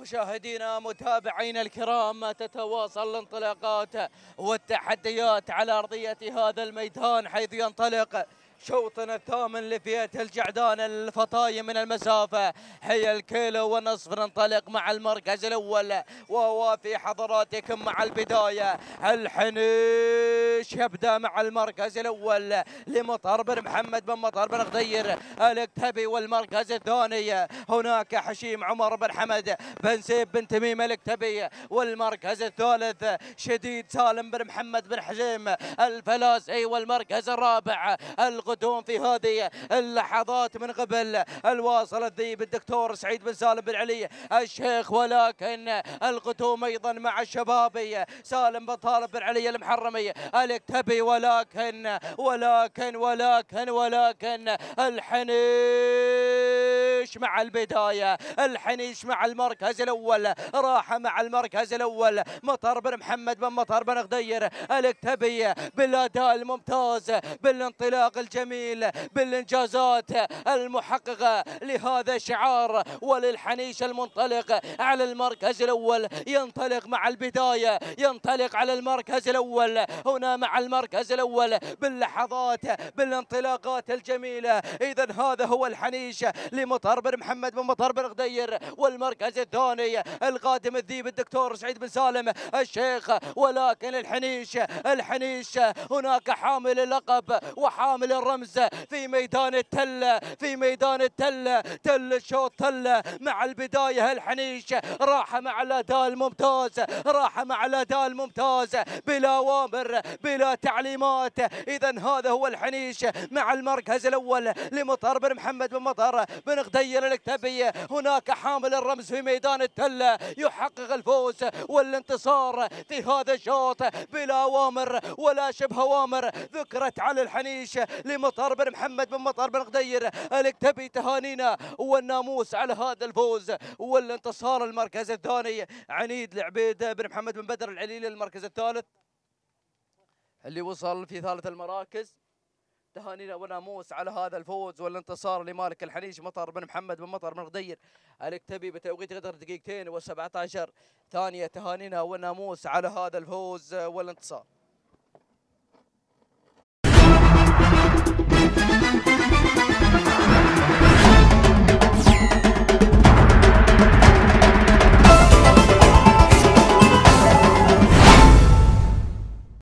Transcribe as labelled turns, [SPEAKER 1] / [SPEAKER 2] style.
[SPEAKER 1] مشاهدينا متابعينا الكرام تتواصل الانطلاقات والتحديات على ارضيه هذا الميدان حيث ينطلق شوطنا الثامن لفئة الجعدان الفطاي من المسافة هي الكيلو ونصف ننطلق مع المركز الأول وهو في حضراتكم مع البداية الحنيش يبدأ مع المركز الأول لمطر بن محمد بن مطر بن غدير الكتبي والمركز الثاني هناك حشيم عمر بن حمد بن سيب بن تميم الكتبي والمركز الثالث شديد سالم بن محمد بن حزيم الفلاسي والمركز الرابع الغ يفقدون في هذه اللحظات من قبل الواصل الذيب الدكتور سعيد بن سالم بن علي الشيخ ولكن القدوم ايضا مع الشبابي سالم بن طالب بن علي المحرمي الاكتبي ولكن ولكن ولكن, ولكن الحنين الحنيش مع البداية الحنيش مع المركز الأول راحة مع المركز الأول مطر بن محمد بن مطر بن غدير الكتبي بالأداء الممتاز بالانطلاق الجميل بالإنجازات المحققة لهذا الشعار وللحنيش المنطلق على المركز الأول ينطلق مع البداية ينطلق على المركز الأول هنا مع المركز الأول باللحظات بالانطلاقات الجميلة إذا هذا هو الحنيش لمطر بن محمد بن مطر بن غدير والمركز الثاني القادم الذيب الدكتور سعيد بن سالم الشيخ ولكن الحنيش الحنيش هناك حامل اللقب وحامل الرمز في ميدان التل في ميدان التل تل الشوط تل مع البداية الحنيش راح مع الأداء الممتاز راح مع الأداء الممتاز بلا أوامر بلا تعليمات إذا هذا هو الحنيش مع المركز الأول لمطر بن محمد بن مطر بن غدير الرمزية للكتبي هناك حامل الرمز في ميدان التلة يحقق الفوز والانتصار في هذا الشوط بلا أوامر ولا شبه أوامر ذكرت على الحنيش لمطار بن محمد بن مطار بن غدير الكتبي تهانينا والناموس على هذا الفوز والانتصار المركز الثاني عنيد العبيد بن محمد بن بدر العليلي المركز الثالث اللي وصل في ثالث المراكز تهانينا وناموس على هذا الفوز والانتصار لمالك الحنيش مطر بن محمد بن مطر بن غدير الكتبي بتوقيت غدر دقيقتين و17 ثانيه تهانينا وناموس على هذا الفوز والانتصار